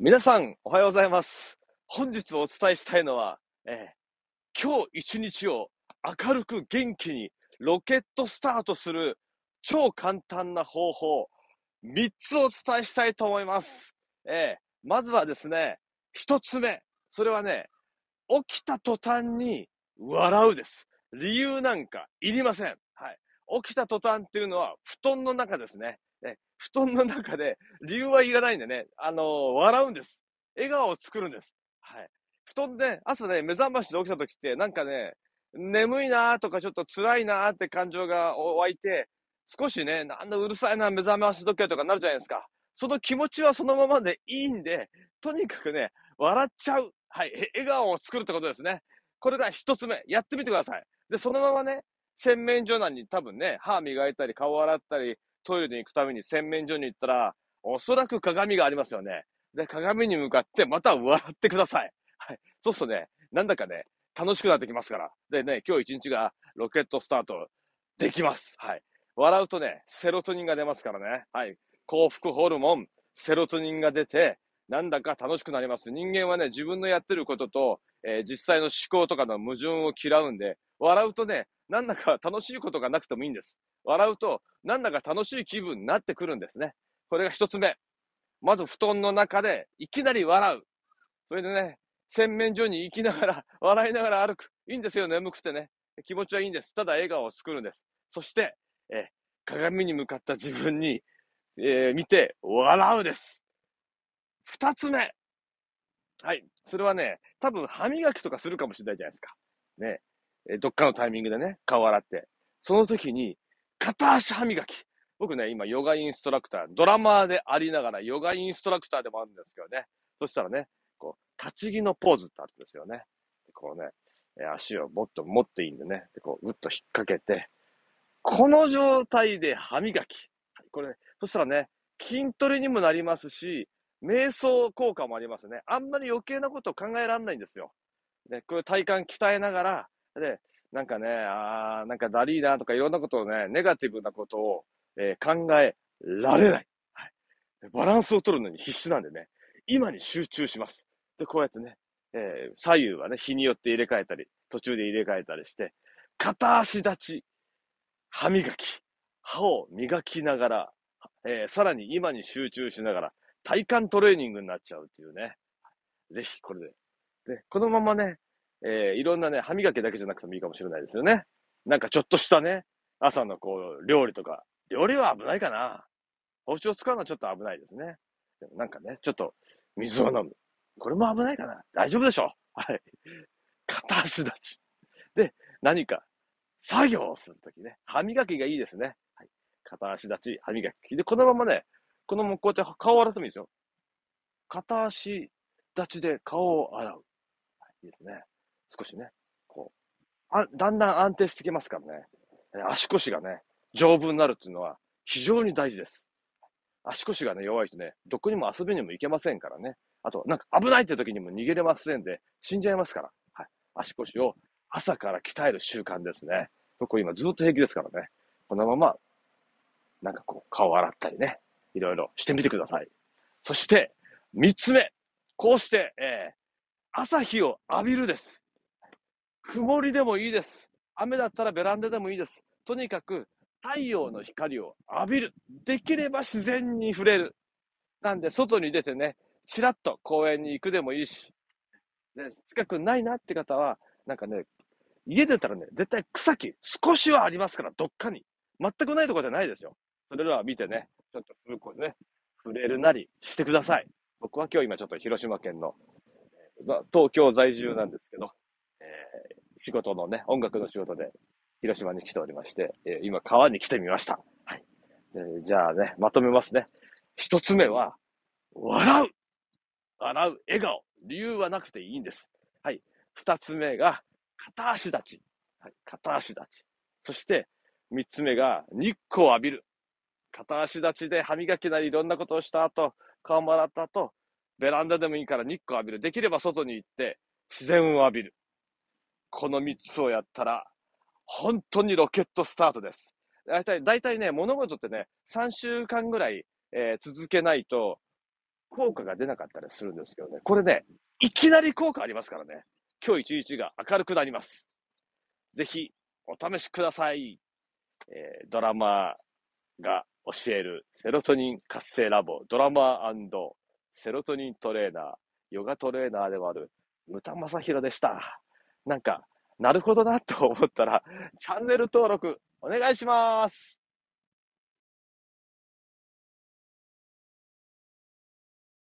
皆さん、おはようございます。本日お伝えしたいのは、えー、今日一日を明るく元気にロケットスタートする超簡単な方法、3つお伝えしたいと思います。えー、まずはですね、1つ目。それはね、起きた途端に笑うです。理由なんかいりません。はい。起きた途端っていうのは布団の中ですね。ね、布団の中で、理由はいらないんでね、あのー、笑うんです。笑顔を作るんです。はい。布団で、ね、朝ね、目覚ましで起きた時って、なんかね、眠いなーとか、ちょっと辛いなーって感情が湧いて、少しね、なんだうるさいな、目覚まし時計とかなるじゃないですか。その気持ちはそのままでいいんで、とにかくね、笑っちゃう。はい。笑顔を作るってことですね。これが一つ目。やってみてください。で、そのままね、洗面所なに多分ね、歯磨いたり、顔洗ったり、トイレに行くために洗面所に行ったら、おそらく鏡がありますよね。で、鏡に向かってまた笑ってください。はい。そうするとね、なんだかね、楽しくなってきますから。でね、今日一日がロケットスタートできます。はい。笑うとね、セロトニンが出ますからね。はい。幸福ホルモン、セロトニンが出て、なんだか楽しくなります。人間はね、自分のやってることと、えー、実際の思考とかの矛盾を嫌うんで、笑うとね、なんだか楽しいことがなくてもいいんです。笑うと、なんだか楽しい気分になってくるんですね。これが一つ目。まず布団の中でいきなり笑う。それでね、洗面所に行きながら、笑いながら歩く。いいんですよ、眠くてね。気持ちはいいんです。ただ笑顔を作るんです。そして、え鏡に向かった自分に、えー、見て、笑うです。二つ目。はい。それはね、多分歯磨きとかするかもしれないじゃないですか。ね。えどっかのタイミングでね、顔洗って。その時に、片足歯磨き。僕ね、今、ヨガインストラクター、ドラマーでありながら、ヨガインストラクターでもあるんですけどね。そしたらね、こう、立ち木のポーズってあるんですよね。こうね、足をもっと持っていいんでね、でこう、ぐっと引っ掛けて、この状態で歯磨き。はい、これ、ね、そしたらね、筋トレにもなりますし、瞑想効果もありますね。あんまり余計なことを考えられないんですよ。ね、これ体幹鍛えながら、で、なんかね、あなんかだりーなとかいろんなことをね、ネガティブなことを、えー、考えられない。はい。バランスを取るのに必死なんでね、今に集中します。で、こうやってね、えー、左右はね、日によって入れ替えたり、途中で入れ替えたりして、片足立ち、歯磨き、歯を磨きながら、えー、さらに今に集中しながら、体幹トレーニングになっちゃうっていうね。ぜひ、これで。で、このままね、えー、いろんなね、歯磨きだけじゃなくてもいいかもしれないですよね。なんかちょっとしたね、朝のこう、料理とか。料理は危ないかな。包丁使うのはちょっと危ないですね。でもなんかね、ちょっと水を飲む。これも危ないかな。大丈夫でしょはい。片足立ち。で、何か作業をするときね。歯磨きがいいですね。はい。片足立ち、歯磨き。で、このままね、このままこうやって顔を洗ってもいいですよ。片足立ちで顔を洗う。はい、いいですね。少しね、こう、あ、だんだん安定してきますからね、足腰がね、丈夫になるっていうのは非常に大事です。足腰がね、弱いとね、どこにも遊びにも行けませんからね。あと、なんか危ないって時にも逃げれませんで、死んじゃいますから。はい。足腰を朝から鍛える習慣ですね。僕今ずっと平気ですからね。このまま、なんかこう、顔洗ったりね、いろいろしてみてください。そして、三つ目。こうして、えー、朝日を浴びるです。曇りでもいいです。雨だったらベランダでもいいです。とにかく太陽の光を浴びる。できれば自然に触れる。なんで、外に出てね、ちらっと公園に行くでもいいし、で近くないなって方は、なんかね、家出たらね、絶対草木、少しはありますから、どっかに。全くないとこじゃないですよ。それらは見てね、ちょっと風くね、触れるなりしてください。僕は今日今ちょっと広島県の、東京在住なんですけど、仕事のね、音楽の仕事で広島に来ておりまして、えー、今川に来てみました。はい、えー、じゃあね、まとめますね。一つ目は、笑う笑う笑顔理由はなくていいんです。はい。二つ目が、片足立ち。はい。片足立ち。そして、三つ目が、日光を浴びる。片足立ちで歯磨きなりいろんなことをした後、顔も洗った後、ベランダでもいいから日光を浴びる。できれば外に行って、自然を浴びる。この3つをやったら、本当にロケットスタートです。大体、大体ね、物事ってね、3週間ぐらい、えー、続けないと、効果が出なかったりするんですけどね。これね、いきなり効果ありますからね。今日一日が明るくなります。ぜひ、お試しください。えー、ドラマが教えるセロトニン活性ラボ、ドラマーセロトニントレーナー、ヨガトレーナーでもある、ムタマサヒロでした。なんか、なるほどなと思ったら、チャンネル登録お願いします